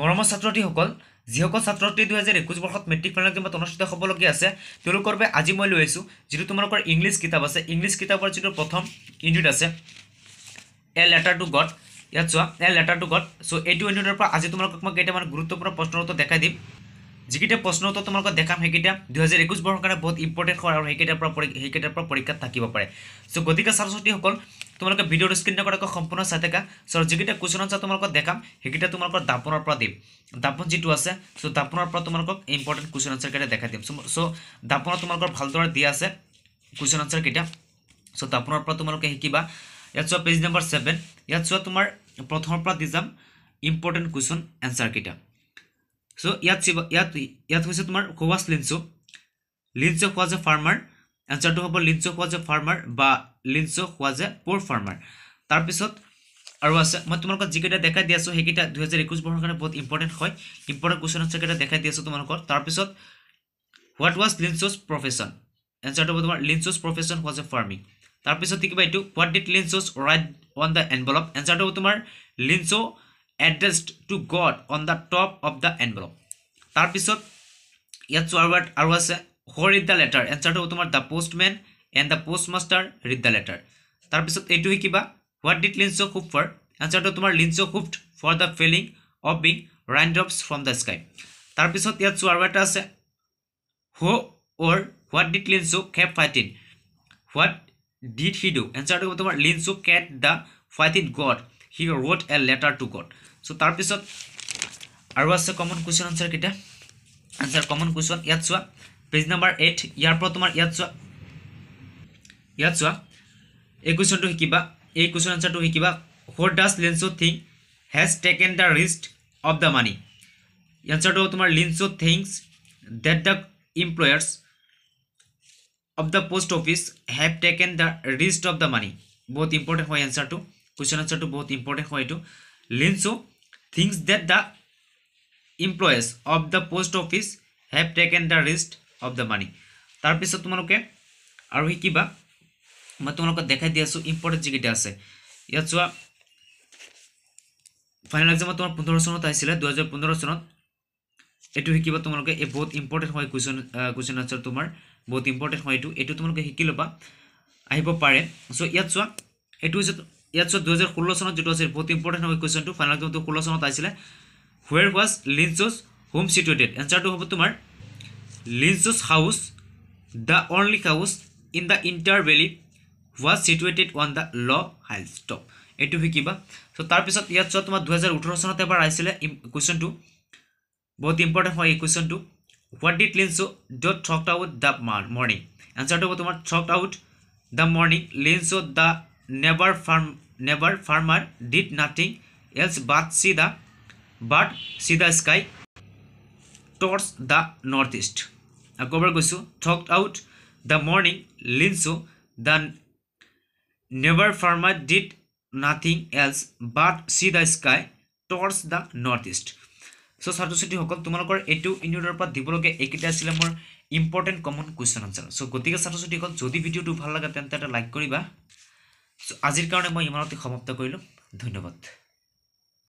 মৰমৰ ছাত্ৰীসকল যিসকল ছাত্ৰ ছাত্ৰী দুহেজাৰ একৈছ বৰ্ষত মেট্ৰিক ফাইনেল কিমান অনুষ্ঠিত হ'বলগীয়া আছে তেওঁলোকৰ বাবে আজি মই লৈ আছোঁ যিটো তোমালোকৰ ইংলিছ কিতাপ আছে ইংলিছ কিতাপৰ যিটো প্ৰথম ইউনিট আছে এ লেটাৰ টু গড ইয়াত চোৱা এ লেটাৰ টু গড চ' এইটো ইউনিটৰ পৰা আজি তোমালোকক মই কেইটামান গুৰুত্বপূৰ্ণ প্ৰশ্নৰ উত্তৰ দেখাই দিম যিকেইটা প্ৰশ্ন উত্তৰ তোমালোকক দেখাম সেইকেইটা দুহেজাৰ একৈছ বৰ্ষৰ কাৰণে বহুত ইম্পৰ্টেণ্ট হয় আৰু সেইকেইটাৰ পৰা সেইকেইটাৰ পৰা পৰীক্ষাত থাকিব পাৰে চ' গতিকে ছাত্ৰ ছাত্ৰীসকল তোমালোকে ভিডিঅ'টো স্ক্ৰীন নকৰাকৈ সম্পূৰ্ণ চাই থাকা চ' আৰু যিকেইটা কুৱেশ্যন আছে তোমালোকক দেখাম সেইকেইটা তোমালোকৰ দাপোনৰ পৰা দিম দাপোন যিটো আছে চ' দাপোনৰ পৰা তোমালোকক ইম্পৰ্টেণ্ট কুৱেশ্যন আঞ্চাৰকেইটা দেখাই দিম চ' দাপোনত তোমালোকৰ ভালদৰে দিয়া আছে কুৱেশ্যন আঞ্চাৰকেইটা চ' দাপোনৰ পৰা তোমালোকে শিকিবা ইয়াত চোৱা পেজ নম্বৰ ছেভেন ইয়াত চোৱা তোমাৰ প্ৰথমৰ পৰা দি যাম ইম্পৰ্টেণ্ট কুৱেশ্যন এঞ্চাৰকেইটা সো ইয়াত হৈছে তোমাৰ সুভাষ লিঞ্চো লিঞ্চো খোৱাজে ফাৰ্মাৰ এনচাৰটো হ'ব লিঞ্চো খোৱাজে ফাৰ্মাৰ বা লিঞ্চো খোৱাজে প'ৰ ফাৰ্মাৰ তাৰপিছত আৰু আছে মই তোমালোকক যিকেইটা দেখাই দি আছোঁ সেইকেইটা দুহেজাৰ একৈছ বৰ্ষৰ কাৰণে বহুত ইম্পৰ্টেণ্ট হয় ইম্পৰ্টেণ্ট কুৱেশ্যন আছে কেইটা দেখাই দি আছোঁ তোমালোকৰ তাৰপিছত হোৱাট ৱাজ লিঞ্চোজ প্ৰফেশ্যন এনচাৰটো হ'ব তোমাৰ লিঞ্চোজ প্ৰফেশ্যন হোৱাজ এ ফাৰ্মিং তাৰপিছত কিবা এইটো what did Lencho's write on the envelope এনচাৰটো হ'ব তোমাৰ Lencho addressed to God on the top of the envelope. Tar pisot, yet so what was who read the letter? Answer to the postman and the postmaster read the letter. Tar pisot, etu hikiba, what did Linzo hoop for? Answer to the Linzo hooped for the filling of being raindrops from the sky. Tar pisot, yet so what was who or what did Linzo keep fighting? What did he do? Answer to the Linzo kept the fighting God he wrote a letter to God চ' তাৰপিছত আৰু আছে common question আনচাৰকেইটা answer common question ইয়াত চোৱা page number eight ইয়াৰ পৰা তোমাৰ ইয়াত চোৱা ইয়াত চোৱা এই কুৱেশ্যনটো শিকিবা এই কুৱেশ্যন আনচাৰটো শিকিবা what does Lencho think has taken the rest of the money এনচাৰটো তোমাৰ Lencho thinks that the employers of the post office have taken the rest of the money বহুত ইম্পৰ্টেণ্ট হয় এনচাৰটো কুৱেশ্যন আনচাৰটো বহুত ইম্পৰ্টেণ্ট হয় এইটো Lencho thinks that the employees of the post office have taken the rest of the money তাৰপিছত তোমালোকে আৰু সি কিবা মই তোমালোকক দেখাই দি আছোঁ ইম্পৰ্টেণ্ট যিকেইটা আছে ইয়াত চোৱা ফাইনেল এক্সামত তোমাৰ পোন্ধৰ চনত আহিছিলে দুহেজাৰ পোন্ধৰ চনত এইটো শিকিবা তোমালোকে এই বহুত ইম্পৰ্টেণ্ট হয় কুৱেশ্যন কুৱেশ্যন আনচাৰ তোমাৰ বহুত ইম্পৰ্টেণ্ট হয় এইটো এইটো তোমালোকে শিকি ল'বা আহিব পাৰে চ' ইয়াত চোৱা এইটো হৈছে ইয়াৰ চোৱা দুহেজাৰ ষোল্ল চনত যিটো আছিল বহুত ইম্পৰ্টেণ্ট হয় কুৱেশ্যনটো ফাইনেল এক্সামটো ষোল্ল চনত আছিলে where was Lencho's home situated এনচাৰটো হ'ব তোমাৰ Lencho's house the only house in the entire valley was situated on the low highest top এইটো শিকিবা চ' তাৰপিছত ইয়াত চোৱা তোমাৰ দুহেজাৰ ওঠৰ চনত এবাৰ আহিছিলে কুৱেশ্যনটো বহুত ইম্পৰ্টেণ্ট হয় এই কুৱেশ্যনটো what did Lencho do throughout the morning এনচাৰটো হ'ব তোমাৰ throughout the morning Lencho the neighbour farm never farmer did nothing else but see the but see the sky towards the northeast akobar goisu talked out the morning linsu the never farmer did nothing else but see the sky towards the northeast so chatur chatri hokol tumalokor etu inuror pa dibologe ekita asile mor important common question answer so gotike chatur chatri hokol jodi video tu bhal laga tenta eta like koriba আজিৰ কাৰণে মই ইমানতে সমাপ্ত কৰিলোঁ ধন্যবাদ